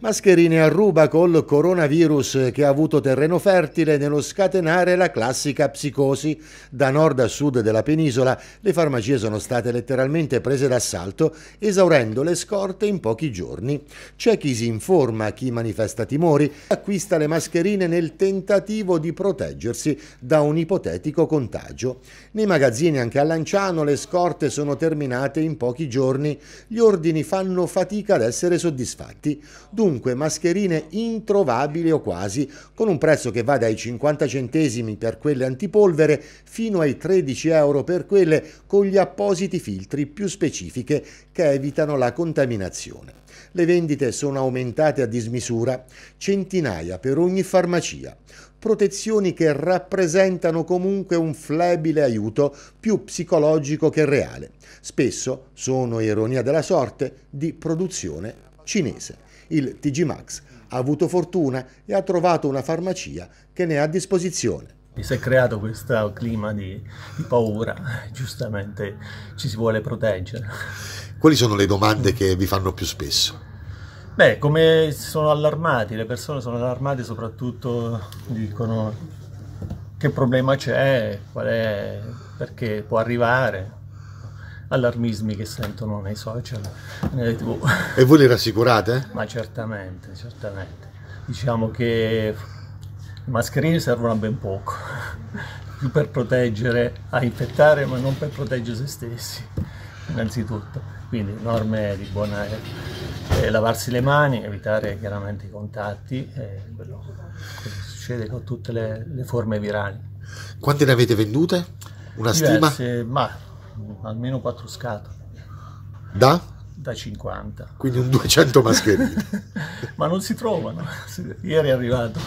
Mascherine a ruba col coronavirus che ha avuto terreno fertile nello scatenare la classica psicosi. Da nord a sud della penisola le farmacie sono state letteralmente prese d'assalto, esaurendo le scorte in pochi giorni. C'è chi si informa, chi manifesta timori, acquista le mascherine nel tentativo di proteggersi da un ipotetico contagio. Nei magazzini anche a Lanciano le scorte sono terminate in pochi giorni. Gli ordini fanno fatica ad essere soddisfatti. Dunque Dunque mascherine introvabili o quasi, con un prezzo che va dai 50 centesimi per quelle antipolvere fino ai 13 euro per quelle con gli appositi filtri più specifiche che evitano la contaminazione. Le vendite sono aumentate a dismisura, centinaia per ogni farmacia protezioni che rappresentano comunque un flebile aiuto più psicologico che reale. Spesso sono, ironia della sorte, di produzione cinese il TG Max ha avuto fortuna e ha trovato una farmacia che ne ha a disposizione. Si è creato questo clima di, di paura, giustamente ci si vuole proteggere. Quali sono le domande che vi fanno più spesso? Beh, come sono allarmati, le persone sono allarmate soprattutto dicono che problema c'è, qual è, perché può arrivare, allarmismi che sentono nei social, e nelle tv. E voi li rassicurate? Ma certamente, certamente. Diciamo che le mascherine servono a ben poco, più per proteggere, a infettare, ma non per proteggere se stessi, innanzitutto. Quindi norme di buona... Eh, lavarsi le mani, evitare chiaramente i contatti, eh, quello, quello succede con tutte le, le forme virali. Quante ne avete vendute? Una Diverse, stima? Ma almeno 4 scatole. Da? Da 50. Quindi un 200 mascherine. Ma non si trovano. Ieri è arrivato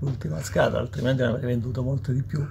l'ultima scatola, altrimenti ne avrei venduto molto di più.